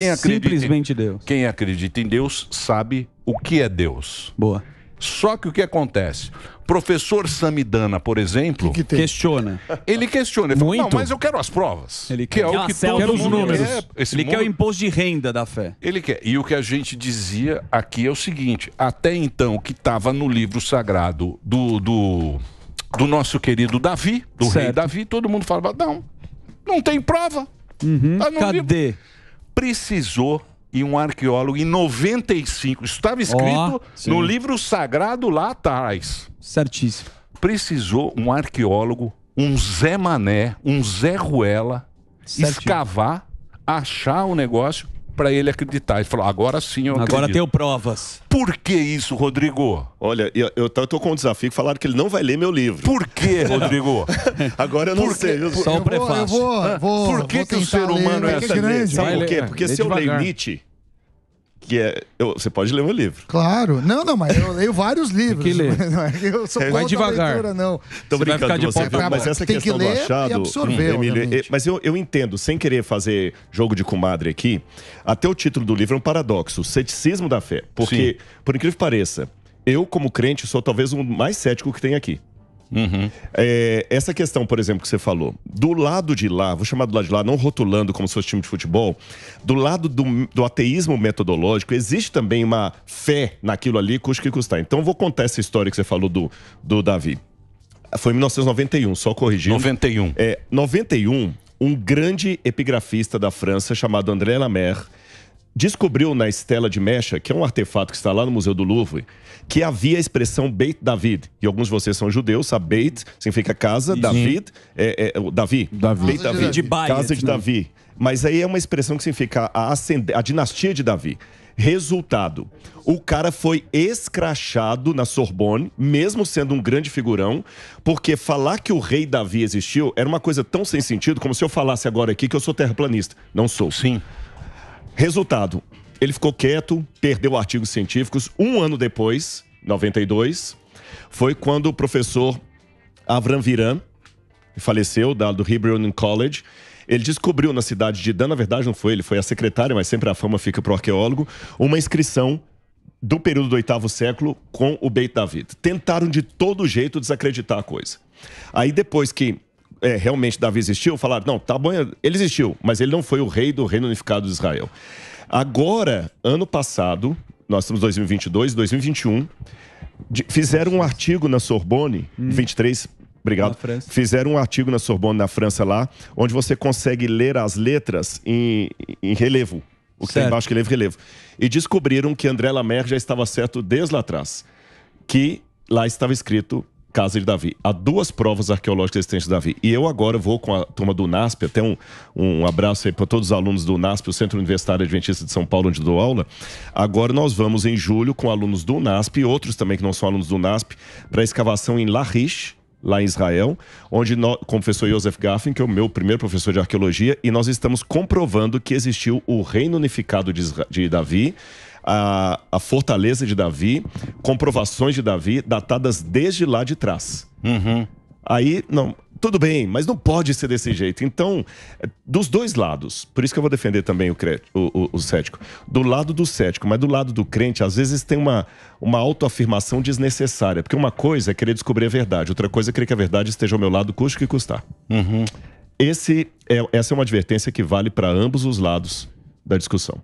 Quem Simplesmente Deus. Quem acredita em Deus sabe o que é Deus. Boa. Só que o que acontece? Professor Samidana, por exemplo, que que questiona. Ele questiona. Ele Muito. Fala, não, mas eu quero as provas. Ele quer, que o que todo os números. ele mundo... quer o imposto de renda da fé. Ele quer. E o que a gente dizia aqui é o seguinte: até então, o que estava no livro sagrado do, do, do, nosso querido Davi, do certo. rei Davi, todo mundo falava: não, não tem prova. Uhum. Tá Cadê? Livro precisou e um arqueólogo em 95. Estava escrito oh, no livro sagrado lá atrás. Certíssimo. Precisou um arqueólogo, um Zé Mané, um Zé Ruela, escavar, achar o negócio para ele acreditar. Ele falou: agora sim eu acredito. Agora tenho provas. Por que isso, Rodrigo? Olha, eu, eu tô, eu tô com um desafio que falaram que ele não vai ler meu livro. Por que, Rodrigo? agora eu não Porque, sei. Eu... Só um prefácio. Eu vou, eu vou, Por que, que o ser humano é essa? Grande. Sabe por quê? Porque se eu leio Nietzsche que é. Eu, você pode ler o livro. Claro. Não, não, mas eu leio vários livros. Tem que ler. Não é eu sou Vai devagar. Leitura, não. Tô você brincando vai ficar de você, viu? Mas essa questão que ler do achado. E absorver, Emílio, mas eu, eu entendo, sem querer fazer jogo de comadre aqui, até o título do livro é um paradoxo: o ceticismo da fé. Porque, Sim. por incrível que pareça, eu, como crente, sou talvez o mais cético que tem aqui. Uhum. É, essa questão, por exemplo, que você falou, do lado de lá, vou chamar do lado de lá, não rotulando como se fosse time de futebol, do lado do, do ateísmo metodológico, existe também uma fé naquilo ali, custa que custar. Então, vou contar essa história que você falou do, do Davi. Foi em 1991, só corrigindo. 91. É, 91, um grande epigrafista da França chamado André Lamaire descobriu na estela de mecha, que é um artefato que está lá no Museu do Louvre, que havia a expressão Beit David. E alguns de vocês são judeus, sabe? Beit significa casa, Sim. David é, é, é Davi. Davi. Beit Davi. De casa de né? Davi. Mas aí é uma expressão que significa a, ascend... a dinastia de Davi. Resultado: o cara foi escrachado na Sorbonne, mesmo sendo um grande figurão, porque falar que o rei Davi existiu era uma coisa tão sem sentido como se eu falasse agora aqui que eu sou terraplanista. Não sou. Sim. Resultado: ele ficou quieto, perdeu artigos científicos. Um ano depois, 92, foi quando o professor Avram Viran faleceu do Hebrew College. Ele descobriu na cidade de Dan, na verdade não foi ele, foi a secretária, mas sempre a fama fica para o arqueólogo, uma inscrição do período do oitavo século com o Beit David. Tentaram de todo jeito desacreditar a coisa. Aí depois que é, realmente Davi existiu, falaram: não, tá bom, ele existiu, mas ele não foi o rei do Reino Unificado de Israel. Agora, ano passado, nós estamos em 2022, 2021, de, fizeram um artigo na Sorbonne, hum. 23, obrigado. Fizeram um artigo na Sorbonne, na França, lá, onde você consegue ler as letras em, em relevo. O que certo. tem embaixo que relevo, relevo. E descobriram que André Lamer já estava certo desde lá atrás. Que lá estava escrito Casa de Davi. Há duas provas arqueológicas existentes de Davi. E eu agora vou com a turma do NASP, até um, um abraço aí para todos os alunos do NASP, o Centro Universitário Adventista de São Paulo, onde dou aula. Agora nós vamos em julho com alunos do NASP e outros também que não são alunos do NASP, para escavação em Larish, lá em Israel, onde nós, com o professor Joseph Gaffin, que é o meu primeiro professor de arqueologia, e nós estamos comprovando que existiu o Reino Unificado de, de Davi, a, a fortaleza de Davi, comprovações de Davi, datadas desde lá de trás. Uhum. Aí, não, tudo bem, mas não pode ser desse jeito. Então, é, dos dois lados, por isso que eu vou defender também o, cre... o, o, o cético. Do lado do cético, mas do lado do crente, às vezes tem uma, uma autoafirmação desnecessária. Porque uma coisa é querer descobrir a verdade, outra coisa é querer que a verdade esteja ao meu lado, custe o que custar. Uhum. Esse é, essa é uma advertência que vale para ambos os lados da discussão.